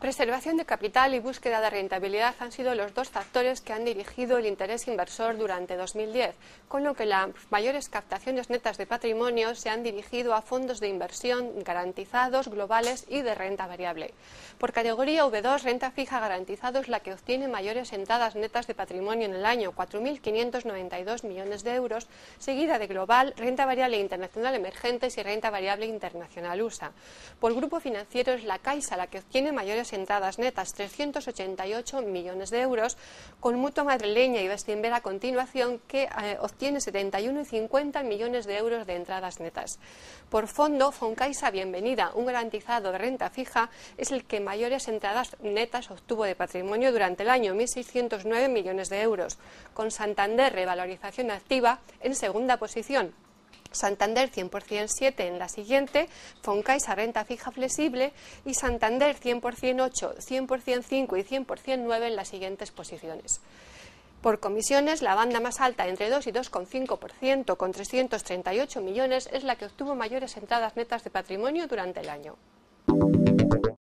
Preservación de capital y búsqueda de rentabilidad han sido los dos factores que han dirigido el interés inversor durante 2010, con lo que las mayores captaciones netas de patrimonio se han dirigido a fondos de inversión garantizados, globales y de renta variable. Por categoría V2, renta fija garantizado es la que obtiene mayores entradas netas de patrimonio en el año, 4.592 millones de euros, seguida de global, renta variable internacional emergentes y renta variable internacional USA. Por grupo financiero es la Caixa la que obtiene mayores entradas netas 388 millones de euros, con Mutua Madrileña y Bestinver a continuación, que eh, obtiene 71,50 millones de euros de entradas netas. Por fondo, Foncaisa Bienvenida, un garantizado de renta fija, es el que mayores entradas netas obtuvo de patrimonio durante el año, 1.609 millones de euros, con Santander Revalorización Activa en segunda posición, Santander 100% 7 en la siguiente, Foncaisa renta fija flexible y Santander 100% 8, 100% 5 y 100% 9 en las siguientes posiciones. Por comisiones, la banda más alta entre 2 y 2,5% con 338 millones es la que obtuvo mayores entradas netas de patrimonio durante el año.